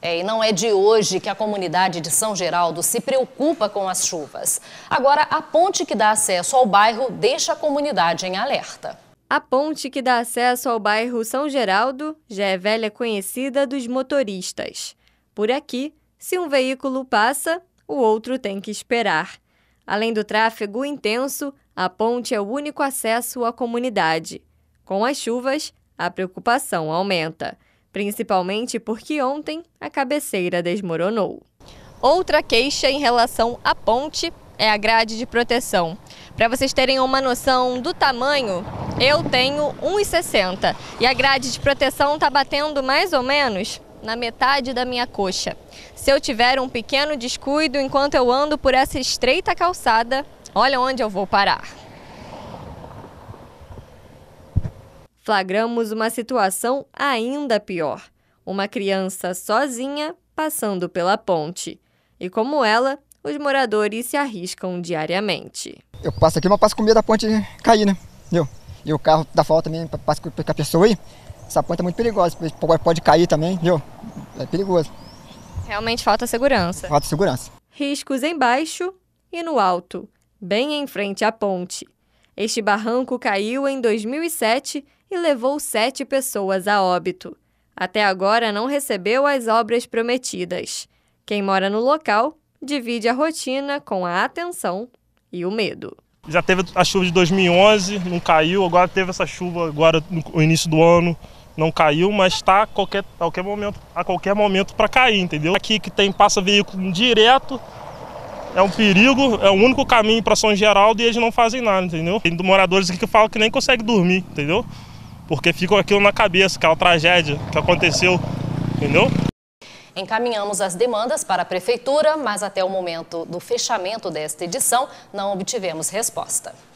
É, e não é de hoje que a comunidade de São Geraldo se preocupa com as chuvas. Agora, a ponte que dá acesso ao bairro deixa a comunidade em alerta. A ponte que dá acesso ao bairro São Geraldo já é velha conhecida dos motoristas. Por aqui, se um veículo passa, o outro tem que esperar. Além do tráfego intenso, a ponte é o único acesso à comunidade. Com as chuvas, a preocupação aumenta principalmente porque ontem a cabeceira desmoronou. Outra queixa em relação à ponte é a grade de proteção. Para vocês terem uma noção do tamanho, eu tenho 1,60 e a grade de proteção está batendo mais ou menos na metade da minha coxa. Se eu tiver um pequeno descuido enquanto eu ando por essa estreita calçada, olha onde eu vou parar. flagramos uma situação ainda pior: uma criança sozinha passando pela ponte. E como ela, os moradores se arriscam diariamente. Eu passo aqui, mas passo com medo da ponte cair, né? Viu? E o carro dá falta também passa com a pessoa aí. Essa ponte é muito perigosa, pode cair também, viu? É perigoso. Realmente falta segurança. Falta segurança. Riscos embaixo e no alto, bem em frente à ponte. Este barranco caiu em 2007 e levou sete pessoas a óbito. Até agora não recebeu as obras prometidas. Quem mora no local divide a rotina com a atenção e o medo. Já teve a chuva de 2011, não caiu, agora teve essa chuva agora no início do ano, não caiu, mas está a qualquer, a qualquer momento, a qualquer momento para cair, entendeu? Aqui que tem passa veículo direto, é um perigo, é o único caminho para São Geraldo e eles não fazem nada, entendeu? Tem moradores aqui que falam que nem consegue dormir, entendeu? Porque ficam aquilo na cabeça, aquela tragédia que aconteceu, entendeu? Encaminhamos as demandas para a Prefeitura, mas até o momento do fechamento desta edição não obtivemos resposta.